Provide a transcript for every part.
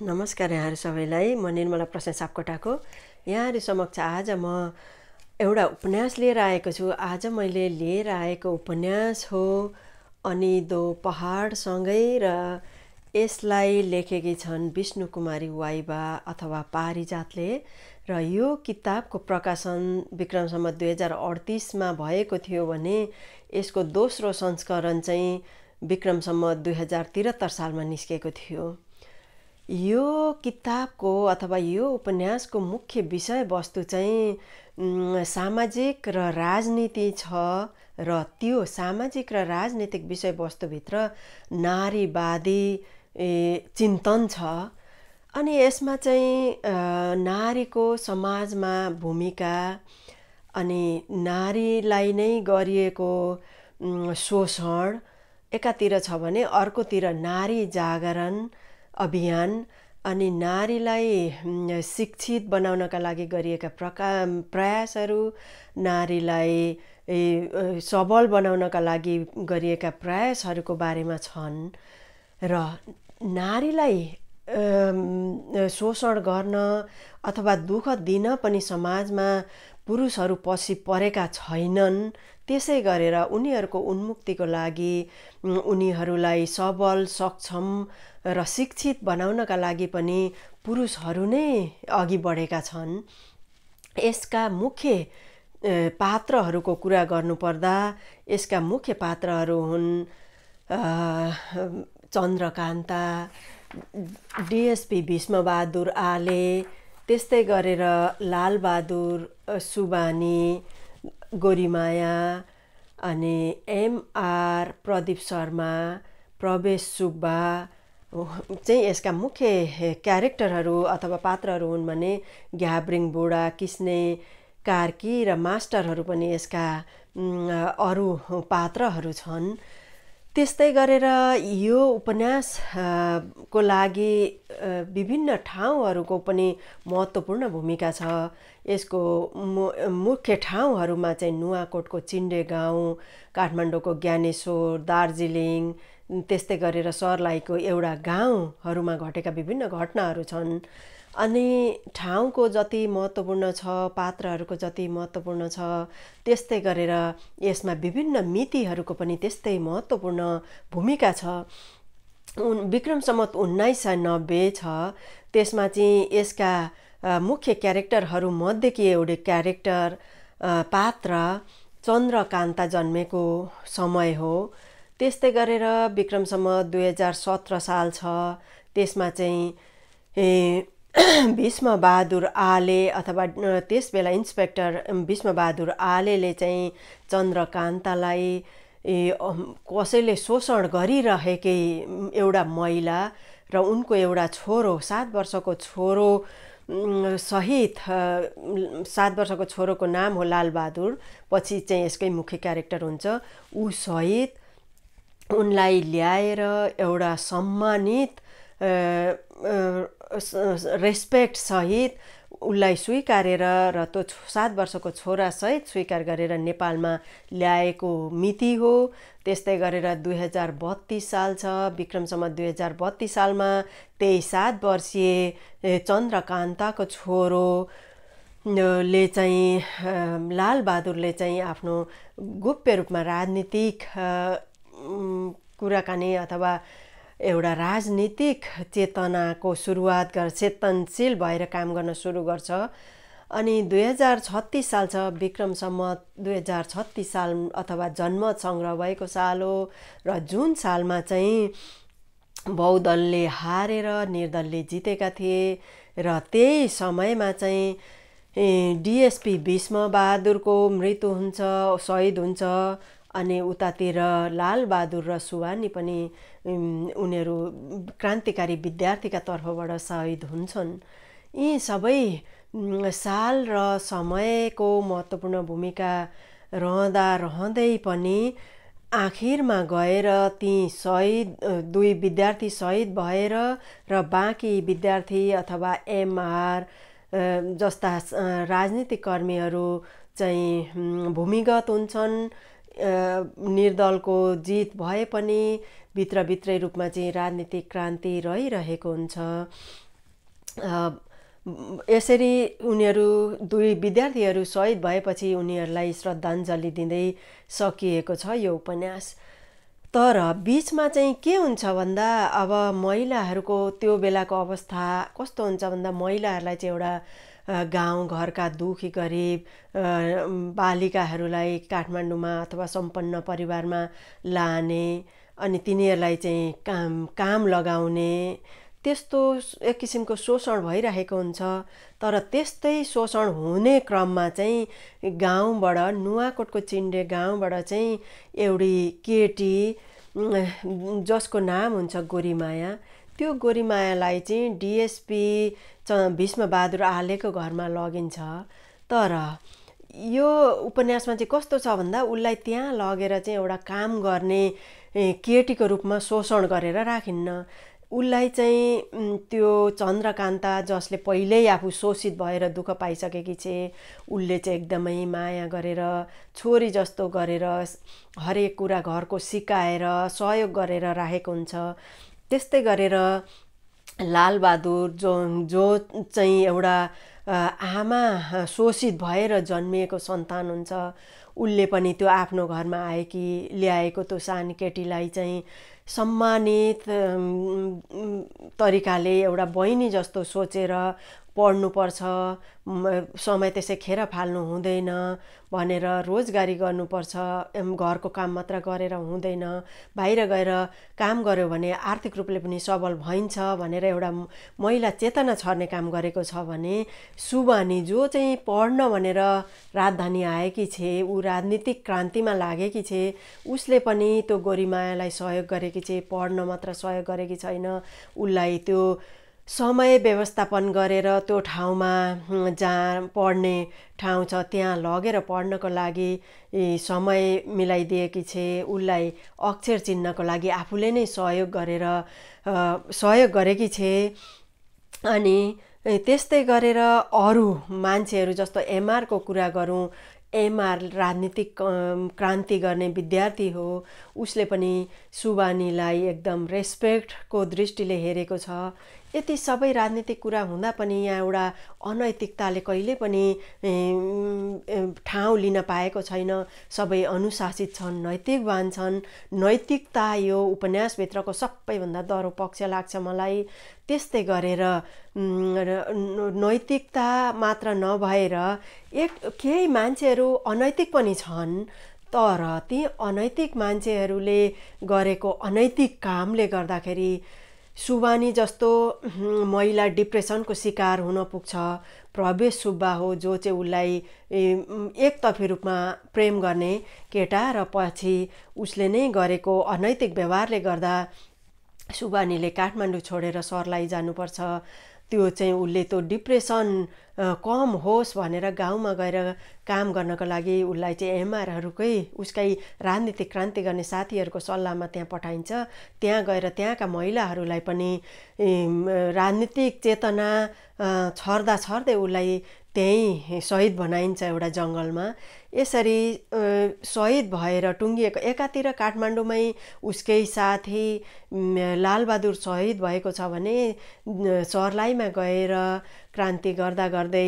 नमस्कार यहाँहरू सबैलाई म निर्मला प्रसाद सापकोटाको यहाँहरू समक्ष आज म एउटा उपन्यास लिएर आएको छु आज मैले लिएर आएको उपन्यास हो अनि दो पहाडसँगै र यसलाई लेखेकी छन् विष्णु कुमारी वाइबा अथवा पारिजातले र यो किताबको प्रकाशन विक्रमसम्म दुई हजार अडतिसमा भएको थियो भने यसको दोस्रो संस्करण चाहिँ विक्रमसम्म दुई हजार त्रिहत्तर सालमा निस्केको थियो यो किताबको अथवा यो उपन्यासको मुख्य विषयवस्तु चाहिँ सामाजिक र राजनीति छ र त्यो सामाजिक र राजनीतिक विषयवस्तुभित्र नारीवादी चिन्तन छ अनि यसमा चाहिँ नारीको समाजमा भूमिका अनि नारीलाई नै गरिएको शोषण एकातिर छ भने अर्कोतिर नारी जागरण अभियान अनि नारीलाई शिक्षित बनाउनका लागि गरिएका प्रका प्रयासहरू नारीलाई सबल बनाउनका लागि गरिएका प्रयासहरूको बारेमा छन् र नारीलाई शोषण गर्न अथवा दुःख दिन पनि समाजमा पुरुषहरू पछि परेका छैनन् त्यसै गरेर उनीहरूको उन्मुक्तिको लागि उनीहरूलाई सबल सक्षम र शिक्षित बनाउनका लागि पनि पुरुषहरू नै अघि बढेका छन् यसका मुख्य पात्रहरूको कुरा गर्नुपर्दा यसका मुख्य पात्रहरू हुन् चन्द्रकान्ता डिएसपी भीष्मबहादुर आले त्यस्तै गरेर लालबहादुर सुबानी गोरीमाया अनि एमआर प्रदीप शर्मा प्रवेश सुब्बा चाहिँ यसका मुख्य क्यारेक्टरहरू अथवा पात्रहरू हुन् भने घ्याब्रिङ बुढा किस्ने कार्की र मास्टरहरू पनि यसका अरू पात्रहरू छन् त्यस्तै गरेर यो उपन्यास को लागि विभिन्न ठाउँहरूको पनि महत्त्वपूर्ण भूमिका छ यसको मु मुख्य ठाउँहरूमा चाहिँ नुवाकोटको चिन्डे गाउँ काठमाडौँको ज्ञानेश्वर दार्जिलिङ त्यस्तै गरेर सर्लाहीको एउटा गाउँहरूमा घटेका विभिन्न घटनाहरू छन् अनि ठाउँको जति महत्त्वपूर्ण छ पात्रहरूको जति महत्त्वपूर्ण छ त्यस्तै गरेर यसमा विभिन्न मितिहरूको पनि त्यस्तै महत्त्वपूर्ण भूमिका छ उन विक्रम सम्मत उन्नाइस सय नब्बे छ त्यसमा चाहिँ यसका मुख्य क्यारेक्टरहरूमध्येकी कि एउटा क्यारेक्टर पात्र चन्द्रकान्ता जन्मेको समय हो त्यस्तै गरेर विक्रमसम्म दुई हजार सत्र साल छ त्यसमा चाहिँ भीष्मबहादुर आले अथवा त्यस बेला इन्सपेक्टर भीष्मबहादुर आले चाहिँ चन्द्रकान्तलाई कसैले शोषण गरिरहेकै एउटा महिला र उनको एउटा छोरो सात वर्षको छोरो सहित सात वर्षको छोरोको नाम हो लालबहादुर पछि चाहिँ यसकै मुख्य क्यारेक्टर हुन्छ ऊ सहित उनलाई ल्याएर एउटा सम्मानित रेस्पेक्टसहित उसलाई स्वीकारेर र त्यो सात वर्षको छोरासहित स्वीकार गरेर नेपालमा ल्याएको मिति हो त्यस्तै गरेर दुई हजार बत्तिस साल छ विक्रमसम्म दुई हजार बत्तिस सालमा त्यही सात वर्षीय चन्द्रकान्ताको छोरो ले चाहिँ लालबहादुरले चाहिँ आफ्नो गोप्य रूपमा राजनीतिक कुराकानी अथवा एउटा राजनीतिक चेतनाको सुरुवात गर चेतनशील भएर काम गर्न सुरु गर्छ अनि दुई हजार छत्तिस साल छ विक्रम सम्मत दुई हजार छत्तिस साल अथवा जन्म सङ्ग्रह भएको साल हो र जुन सालमा चाहिँ बहुदलले हारेर निर्दलले जितेका थिए र त्यही समयमा चाहिँ डिएसपी भीष्मबहादुरको मृत्यु हुन्छ सहिद हुन्छ अनि उतातिर लालबहादुर र सुवानी पनि उनीहरू क्रान्तिकारी विद्यार्थीका तर्फबाट सहिद हुन्छन् यी सबै साल र समयको महत्त्वपूर्ण भूमिका रहँदा रहँदै पनि आखिरमा गएर ती सहिद दुई विद्यार्थी सहिद भएर र बाँकी विद्यार्थी अथवा एमआर जस्ता राजनीतिक कर्मीहरू चाहिँ भूमिगत हुन्छन् निर्दलको जित भए पनि भित्रभित्रै रूपमा चाहिँ राजनीतिक क्रान्ति रहिरहेको हुन्छ यसरी उनीहरू दुई विद्यार्थीहरू सहिद भएपछि उनीहरूलाई श्रद्धाञ्जली दिँदै सकिएको छ यो उपन्यास तर बिचमा चाहिँ के हुन्छ भन्दा अब महिलाहरूको त्यो बेलाको अवस्था कस्तो हुन्छ भन्दा महिलाहरूलाई चाहिँ एउटा घरका दुखी गरिब बालिकाहरूलाई काठमाडौँमा अथवा सम्पन्न परिवारमा लाने अनि तिनीहरूलाई चाहिँ काम काम लगाउने त्यस्तो एक किसिमको शोषण भइरहेको हुन्छ तर त्यस्तै शोषण हुने क्रममा चाहिँ गाउँबाट नुवाकोटको चिन्डे गाउँबाट चाहिँ एउटी केटी जसको नाम हुन्छ गोरीमाया त्यो गोरीमायालाई चाहिँ डिएसपी च भीष्मबहादुर आलेको घरमा लगिन्छ तर यो उपन्यासमा चाहिँ कस्तो छ भन्दा उसलाई त्यहाँ लगेर चाहिँ एउटा काम गर्ने केटीको रूपमा शोषण गरेर राखिन्न उसलाई चाहिँ त्यो चन्द्रकान्ता जसले पहिल्यै आफू शोषित भएर दुःख पाइसकेकी छे उसले चाहिँ एकदमै माया गरेर छोरी जस्तो गरेर हरेक कुरा घरको सिकाएर सहयोग गरेर राखेको हुन्छ त्यस्तै गरेर लालबहादुर जो जो चाहिँ एउटा आमा शोषित भएर जन्मिएको सन्तान हुन्छ उसले पनि त्यो आफ्नो घरमा आएकी ल्याएको त्यो सानो केटीलाई चाहिँ सम्मानित तरिकाले एउटा बहिनी जस्तो सोचेर पढ्नुपर्छ समय त्यसै खेर फाल्नु हुँदैन भनेर रोजगारी गर्नुपर्छ घरको काम मात्र गरेर हुँदैन बाहिर गएर काम गर्यो भने आर्थिक रूपले पनि सबल भइन्छ भनेर एउटा महिला चेतना छर्ने काम गरेको छ भने सुबानी जो चाहिँ पढ्न भनेर राजधानी आएकी छे ऊ राजनीतिक क्रान्तिमा लागेकी छे उसले पनि त्यो गोरीमायालाई सहयोग गरेकी छे पढ्न मात्र सहयोग गरेकी छैन उसलाई त्यो समय व्यवस्थापन गरेर त्यो ठाउँमा जहाँ पढ्ने ठाउँ छ त्यहाँ लगेर पढ्नको लागि समय मिलाइदिएकी छे उसलाई अक्षर चिन्नको लागि आफूले नै सहयोग गरेर सहयोग गरेकी छे अनि त्यस्तै गरेर अरू मान्छेहरू जस्तो एमआरको कुरा गरौँ एमआर राजनीतिक क्रान्ति गर्ने विद्यार्थी हो उसले पनि सुबानीलाई एकदम रेस्पेक्टको दृष्टिले हेरेको छ यति सबै राजनीतिक कुरा हुँदा पनि यहाँ एउटा अनैतिकताले कहिले पनि ठाउँ लिन पाएको छैन सबै अनुशासित छन् नैतिकवान छन् नैतिकता यो उपन्यासभित्रको सबैभन्दा दह्रो पक्ष लाग्छ मलाई त्यस्तै गरेर नैतिकता मात्र नभएर एक केही मान्छेहरू अनैतिक पनि छन् तर ती अनैतिक मान्छेहरूले गरेको अनैतिक कामले गर्दाखेरि सुबानी जस्तो महिला डिप्रेसनको शिकार हुन पुग्छ प्रवेश सुब्बा हो जो चाहिँ उसलाई एकतर्फी रूपमा प्रेम गर्ने केटा र पछि उसले नै गरेको अनैतिक व्यवहारले गर्दा सुबानीले काठमाडौँ छोडेर सरलाई जानुपर्छ त्यो चाहिँ उसले त्यो डिप्रेसन कम होस् भनेर गाउँमा गएर काम गर्नको लागि उसलाई चाहिँ एमआरहरूकै उसकै राजनीतिक क्रान्ति गर्ने साथीहरूको सल्लाहमा त्यहाँ पठाइन्छ त्यहाँ गएर त्यहाँका महिलाहरूलाई पनि राजनीतिक चेतना छर्दा छर्दै उसलाई त्यहीँ सहिद बनाइन्छ एउटा जङ्गलमा यसरी सहिद भएर टुङ्गिएको एकातिर काठमाडौँमै उसकै साथी लालबहादुर सहिद भएको छ भने सर्लाइमा गएर क्रान्ति गर्दा गर्दै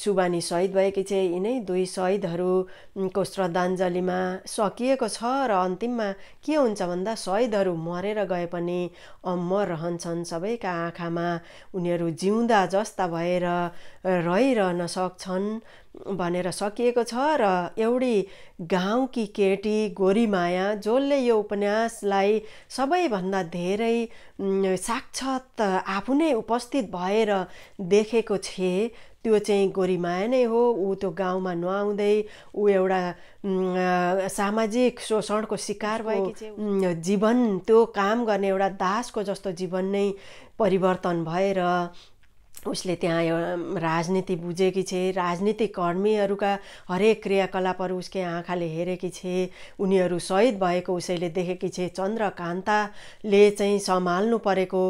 सुबानी सहिद भएकी चाहिँ यिनै दुई सहिदहरूको श्रद्धाञ्जलीमा सकिएको छ र अन्तिममा के हुन्छ भन्दा सहिदहरू मरेर गए पनि अमर रहन्छन् सबैका आँखामा उनीहरू जिउँदा जस्ता भएर रहिरहन सक्छन् भनेर सकिएको छ र एउटी गाउँकी केटी गोरीमाया जसले यो उपन्यासलाई सबैभन्दा धेरै साक्षात आफू नै उपस्थित भएर देखेको थिए त्यो चाहिँ गोरीमाया नै हो ऊ त्यो गाउँमा नआउँदै ऊ एउटा सामाजिक शोषणको शिकार भएको जीवन त्यो काम गर्ने एउटा दासको जस्तो जीवन नै परिवर्तन भएर उसले त्यहाँ राजनीति बुझेकी छे राजनीति कर्मीहरूका हरेक क्रियाकलापहरू उसकै आँखाले हेरेकी छे उनीहरू सहिद भएको उसैले देखेकी छे चन्द्रकान्ताले चाहिँ सम्हाल्नु परेको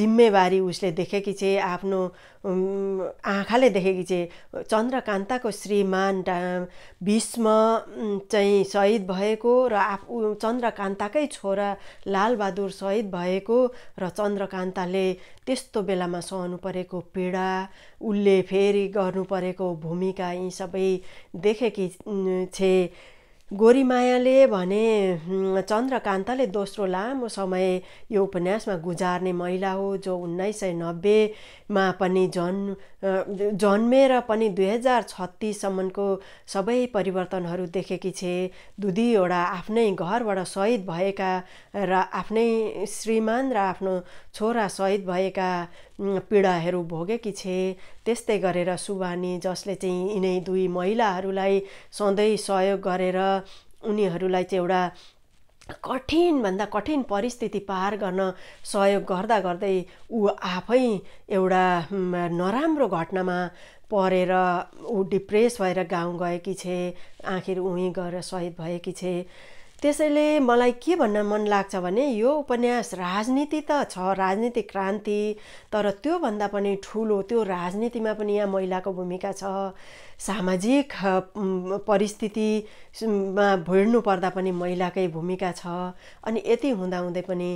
जिम्मेवारी उसले देखेकी छे आफ्नो आँखाले देखेकी चाहिँ चन्द्रकान्ताको श्रीमान भीष्म चाहिँ सहिद भएको र आफू चन्द्रकान्ताकै छोरा लालबहादुर सहिद भएको र चन्द्रकान्ताले त्यस्तो बेलामा सहनु परेको पीडा उसले फेरि गर्नु परेको भूमिका यी सबै देखेकी छे गोरीमायाले भने चन्द्रकान्तले दोस्रो लामो समय यो उपन्यासमा गुजार्ने महिला हो जो उन्नाइस सय नब्बेमा पनि जन जन्मेर पनि दुई हजार छत्तिससम्मको सबै परिवर्तनहरू देखेकी छे दुधीवटा आफ्नै घरबाट सहिद भएका र आफ्नै श्रीमान र आफ्नो छोरा सहिद भएका पीडाहरू भोगेकी छे त्यस्तै गरेर सुबानी जसले चाहिँ यिनै दुई महिलाहरूलाई सधैँ सहयोग गरेर उनीहरूलाई चाहिँ एउटा कठिनभन्दा कठिन परिस्थिति पार गर्न सहयोग गर्दा गर्दै ऊ आफै एउटा नराम्रो घटनामा परेर ऊ डिप्रेस भएर गाउँ गएकी छे आखिर उहीँ गएर सहिद भएकी छे त्यसैले मलाई के भन्न मन लाग्छ भने यो उपन्यास राजनीति त छ राजनीतिक क्रान्ति तर त्योभन्दा पनि ठुलो त्यो राजनीतिमा पनि यहाँ महिलाको भूमिका छ सामाजिक परिस्थितिमा भिड्नु पर्दा पनि महिलाकै भूमिका छ अनि यति हुँदाहुँदै पनि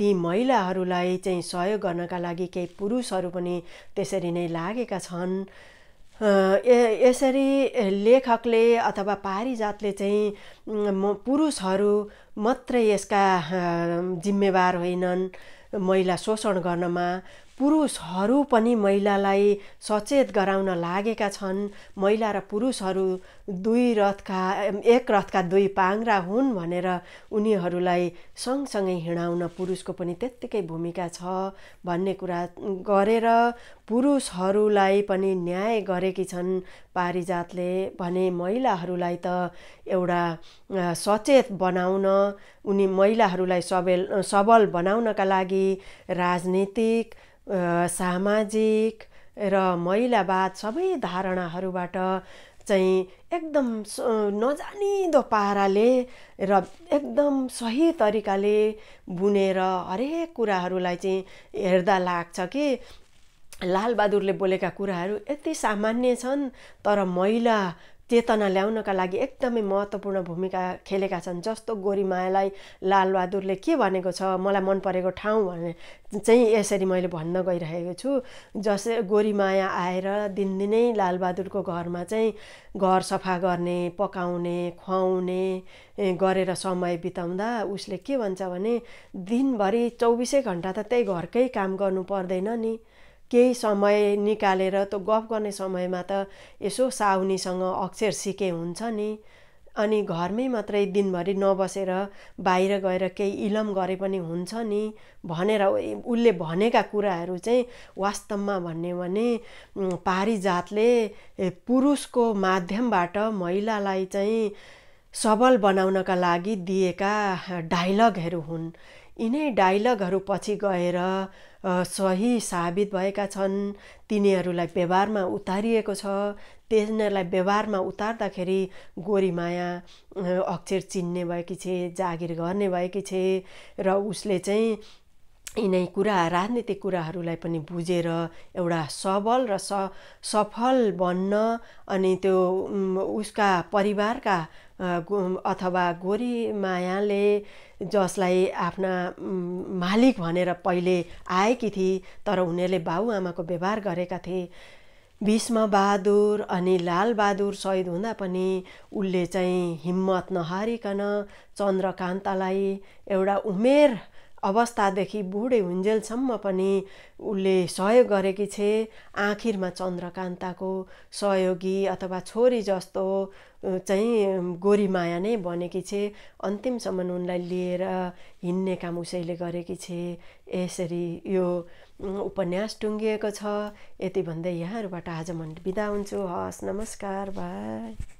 ती महिलाहरूलाई चाहिँ सहयोग गर्नका लागि केही पुरुषहरू पनि त्यसरी नै लागेका छन् यसरी लेखकले अथवा पारिजातले चाहिँ पुरुषहरू मात्रै यसका जिम्मेवार होइनन् महिला शोषण गर्नमा पुरुषहरू पनि महिलालाई सचेत गराउन लागेका छन् महिला र पुरुषहरू दुई रथका एक रथका दुई पाङ्रा हुन् भनेर उनीहरूलाई सँगसँगै हिँडाउन पुरुषको पनि त्यत्तिकै भूमिका छ भन्ने कुरा गरेर पुरुषहरूलाई पनि न्याय गरेकी छन् पारिजातले भने महिलाहरूलाई त एउटा सचेत बनाउन उनी महिलाहरूलाई सबल सबल बनाउनका लागि राजनीतिक सामाजिक र महिलावाद सबै धारणाहरूबाट चाहिँ एकदम नजानिदो पाराले र एकदम सही तरिकाले बुनेर हरेक कुराहरूलाई चाहिँ हेर्दा लाग्छ कि लालबहादुरले बोलेका कुराहरू यति सामान्य छन् तर महिला चेतना ल्याउनका लागि एकदमै महत्त्वपूर्ण भूमिका खेलेका छन् जस्तो गोरीमायालाई लालबहादुरले के भनेको छ मलाई मन परेको ठाउँ भने चाहिँ यसरी मैले भन्न गइरहेको छु जस गोरीमाया आएर दिनदिनै लालबहादुरको घरमा चाहिँ घर सफा गर्ने पकाउने खुवाउने गरेर समय बिताउँदा उसले के भन्छ भने दिनभरि चौबिसै घन्टा त त्यही घरकै काम गर्नु पर्दैन नि केही समय निकालेर त्यो गफ गर्ने समयमा त यसो साउनीसँग अक्षर सिके हुन्छ नि अनि घरमै मात्रै दिनभरि नबसेर बाहिर गएर केही इलम गरे पनि हुन्छ नि भनेर उसले भनेका कुराहरू चाहिँ वास्तवमा भन्यो भने पारिजातले पुरुषको माध्यमबाट महिलालाई चाहिँ सबल बनाउनका लागि दिएका डायलगहरू हुन् यिनै डायलगहरू पछि गएर सही साबित भएका छन् तिनीहरूलाई व्यवहारमा उतारिएको छ तिनीहरूलाई व्यवहारमा उतार्दाखेरि गोरीमाया अक्षर चिन्ने भएकी छे जागिर गर्ने भएकी छे र उसले चाहिँ यिनै कुरा राजनीतिक कुराहरूलाई पनि बुझेर एउटा सबल र सफल बन्न अनि त्यो उसका परिवारका अथवा गोरी मायाले जसलाई आफ्ना मालिक भनेर पहिले आएकी थिए तर उनीहरूले बाबुआमाको व्यवहार गरेका थिए भीष्मबहादुर अनि लालबहादुर सहिद हुँदा पनि उसले चाहिँ हिम्मत नहारिकन चन्द्रकान्तलाई एउटा उमेर अवस्थादेखि बुढे हुन्जेलसम्म पनि उसले सहयोग गरेकी छे आखिरमा चन्द्रकान्ताको सहयोगी अथवा छोरी जस्तो चाहिँ गोरीमाया नै बनेकी छे अन्तिमसम्म उनलाई लिएर हिँड्ने काम उसैले गरेकी छे यसरी यो उपन्यास टुङ्गिएको छ यति भन्दै यहाँहरूबाट आज म बिदा हुन्छु हस् नमस्कार भाइ